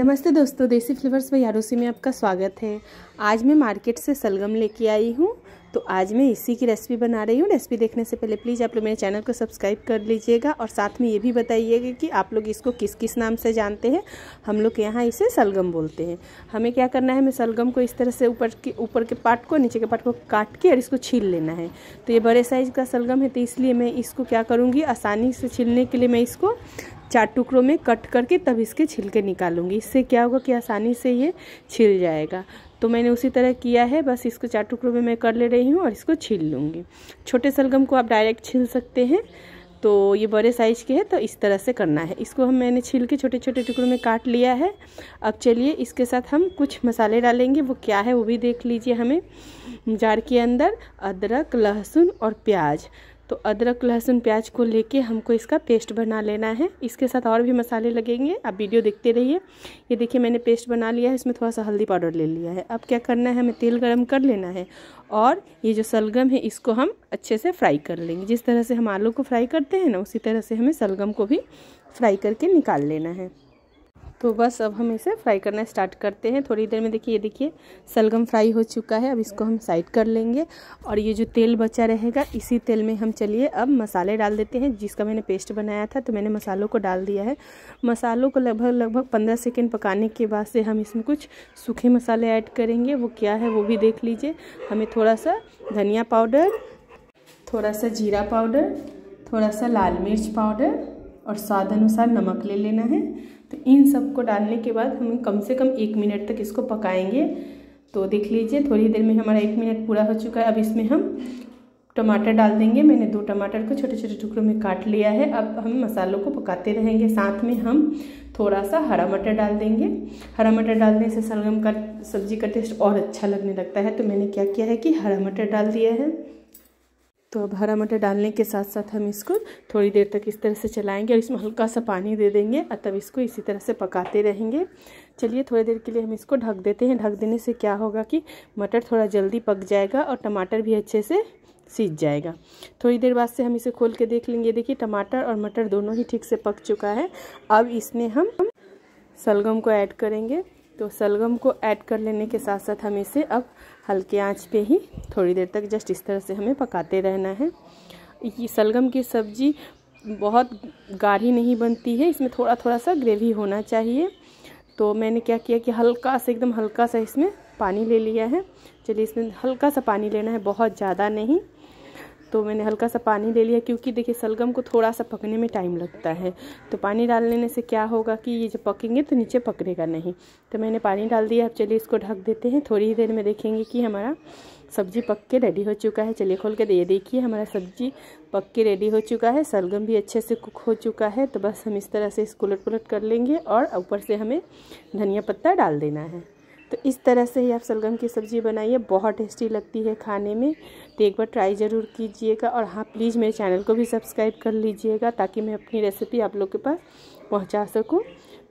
नमस्ते दोस्तों देसी फ्लेवर्स बाई आरूसी में आपका स्वागत है आज मैं मार्केट से सलगम लेके आई हूँ तो आज मैं इसी की रेसिपी बना रही हूँ रेसिपी देखने से पहले प्लीज़ आप लोग मेरे चैनल को सब्सक्राइब कर लीजिएगा और साथ में ये भी बताइएगा कि आप लोग इसको किस किस नाम से जानते हैं हम लोग यहाँ इसे सलगम बोलते हैं हमें क्या करना है हमें सलगम को इस तरह से ऊपर के ऊपर के पार्ट को नीचे के पार्ट को काट के और इसको छील लेना है तो ये बड़े साइज़ का सलगम है तो इसलिए मैं इसको क्या करूँगी आसानी से छीलने के लिए मैं इसको चार टुकड़ों में कट करके तब इसके छिलके निकालूंगी इससे क्या होगा कि आसानी से ये छिल जाएगा तो मैंने उसी तरह किया है बस इसको चार टुकड़ों में मैं कर ले रही हूँ और इसको छील लूँगी छोटे सलगम को आप डायरेक्ट छील सकते हैं तो ये बड़े साइज के हैं तो इस तरह से करना है इसको हम मैंने छील के छोटे छोटे टुकड़ों में काट लिया है अब चलिए इसके साथ हम कुछ मसाले डालेंगे वो क्या है वो भी देख लीजिए हमें जार के अंदर अदरक लहसुन और प्याज तो अदरक लहसुन प्याज को लेके हमको इसका पेस्ट बना लेना है इसके साथ और भी मसाले लगेंगे आप वीडियो देखते रहिए ये देखिए मैंने पेस्ट बना लिया है इसमें थोड़ा सा हल्दी पाउडर ले लिया है अब क्या करना है हमें तेल गर्म कर लेना है और ये जो सलगम है इसको हम अच्छे से फ्राई कर लेंगे जिस तरह से हम आलू को फ्राई करते हैं ना उसी तरह से हमें सलगम को भी फ्राई करके निकाल लेना है तो बस अब हम इसे फ्राई करना स्टार्ट करते हैं थोड़ी देर में देखिए ये देखिए सलगम फ्राई हो चुका है अब इसको हम साइड कर लेंगे और ये जो तेल बचा रहेगा इसी तेल में हम चलिए अब मसाले डाल देते हैं जिसका मैंने पेस्ट बनाया था तो मैंने मसालों को डाल दिया है मसालों को लगभग लगभग पंद्रह सेकेंड पकाने के बाद से हम इसमें कुछ सूखे मसाले ऐड करेंगे वो क्या है वो भी देख लीजिए हमें थोड़ा सा धनिया पाउडर थोड़ा सा जीरा पाउडर थोड़ा सा लाल मिर्च पाउडर और स्वाद अनुसार नमक ले लेना है तो इन सब को डालने के बाद हम कम से कम एक मिनट तक इसको पकाएंगे तो देख लीजिए थोड़ी देर में हमारा एक मिनट पूरा हो चुका है अब इसमें हम टमाटर डाल देंगे मैंने दो टमाटर को छोटे छोटे टुकड़ों में काट लिया है अब हम मसालों को पकाते रहेंगे साथ में हम थोड़ा सा हरा मटर डाल देंगे हरा मटर डालने से सलगम का सब्जी का टेस्ट और अच्छा लगने लगता है तो मैंने क्या किया है कि हरा मटर डाल दिया है तो अब हरा मटर डालने के साथ साथ हम इसको थोड़ी देर तक इस तरह से चलाएंगे और इसमें हल्का सा पानी दे देंगे और तब इसको इसी तरह से पकाते रहेंगे चलिए थोड़ी देर के लिए हम इसको ढक देते हैं ढक देने से क्या होगा कि मटर थोड़ा जल्दी पक जाएगा और टमाटर भी अच्छे से सीज जाएगा थोड़ी देर बाद से हम इसे खोल के देख लेंगे देखिए टमाटर और मटर दोनों ही ठीक से पक चुका है अब इसमें हम सलगम को ऐड करेंगे तो सलगम को ऐड कर लेने के साथ साथ हम इसे अब हल्के आंच पे ही थोड़ी देर तक जस्ट इस तरह से हमें पकाते रहना है ये सलगम की सब्ज़ी बहुत गाढ़ी नहीं बनती है इसमें थोड़ा थोड़ा सा ग्रेवी होना चाहिए तो मैंने क्या किया कि हल्का सा एकदम हल्का सा इसमें पानी ले लिया है चलिए इसमें हल्का सा पानी लेना है बहुत ज़्यादा नहीं तो मैंने हल्का सा पानी ले लिया क्योंकि देखिए सलगम को थोड़ा सा पकने में टाइम लगता है तो पानी डाल लेने से क्या होगा कि ये जब पकेंगे तो नीचे पकड़ेगा नहीं तो मैंने पानी डाल दिया अब चलिए इसको ढक देते हैं थोड़ी ही देर में देखेंगे कि हमारा सब्जी पक के रेडी हो चुका है चलिए खोल के ये देखिए हमारा सब्जी पक के रेडी हो चुका है सलगम भी अच्छे से कुक हो चुका है तो बस हम इस तरह से इसको उलट पुलट कर लेंगे और ऊपर से हमें धनिया पत्ता डाल देना है तो इस तरह से ही आप सलगम की सब्ज़ी बनाइए बहुत टेस्टी लगती है खाने में तो एक बार ट्राई ज़रूर कीजिएगा और हाँ प्लीज़ मेरे चैनल को भी सब्सक्राइब कर लीजिएगा ताकि मैं अपनी रेसिपी आप लोग के पास पहुंचा सकूं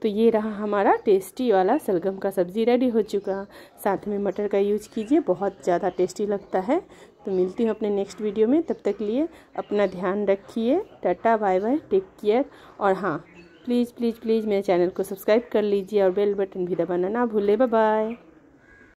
तो ये रहा हमारा टेस्टी वाला सलगम का सब्ज़ी रेडी हो चुका साथ में मटर का यूज कीजिए बहुत ज़्यादा टेस्टी लगता है तो मिलती हूँ अपने नेक्स्ट वीडियो में तब तक लिए अपना ध्यान रखिए tata bye bye take care और हाँ प्लीज़ प्लीज़ प्लीज़ मेरे चैनल को सब्सक्राइब कर लीजिए और बेल बटन भी दबाना ना भूले बाय